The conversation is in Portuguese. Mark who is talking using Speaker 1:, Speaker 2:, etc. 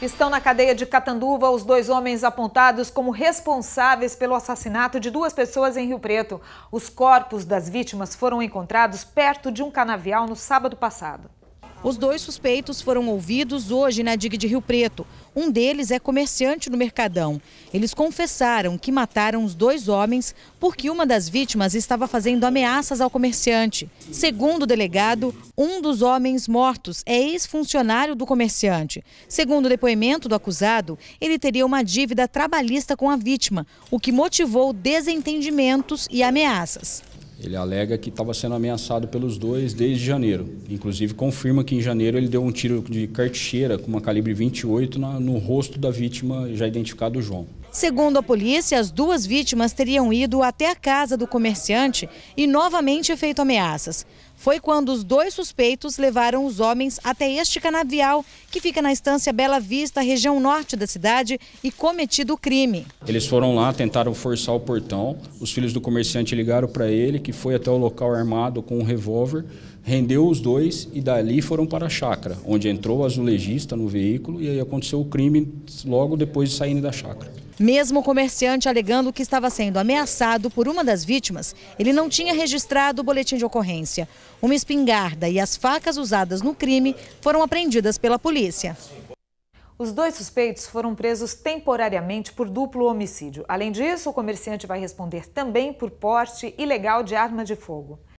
Speaker 1: Estão na cadeia de Catanduva os dois homens apontados como responsáveis pelo assassinato de duas pessoas em Rio Preto. Os corpos das vítimas foram encontrados perto de um canavial no sábado passado. Os dois suspeitos foram ouvidos hoje na DIG de Rio Preto.
Speaker 2: Um deles é comerciante no Mercadão. Eles confessaram que mataram os dois homens porque uma das vítimas estava fazendo ameaças ao comerciante. Segundo o delegado, um dos homens mortos é ex-funcionário do comerciante. Segundo o depoimento do acusado, ele teria uma dívida trabalhista com a vítima, o que motivou desentendimentos e ameaças.
Speaker 3: Ele alega que estava sendo ameaçado pelos dois desde janeiro. Inclusive, confirma que em janeiro ele deu um tiro de cartucheira com uma calibre 28 no rosto da vítima já identificado, João.
Speaker 2: Segundo a polícia, as duas vítimas teriam ido até a casa do comerciante e novamente feito ameaças. Foi quando os dois suspeitos levaram os homens até este canavial, que fica na estância Bela Vista, região norte da cidade, e cometido o crime.
Speaker 3: Eles foram lá, tentaram forçar o portão. Os filhos do comerciante ligaram para ele, que foi até o local armado com um revólver, rendeu os dois e dali foram para a chácara, onde entrou o azulejista no veículo e aí aconteceu o crime logo depois de saírem da chácara.
Speaker 2: Mesmo o comerciante alegando que estava sendo ameaçado por uma das vítimas, ele não tinha registrado o boletim de ocorrência. Uma espingarda e as facas usadas no crime foram apreendidas pela polícia.
Speaker 1: Os dois suspeitos foram presos temporariamente por duplo homicídio. Além disso, o comerciante vai responder também por porte ilegal de arma de fogo.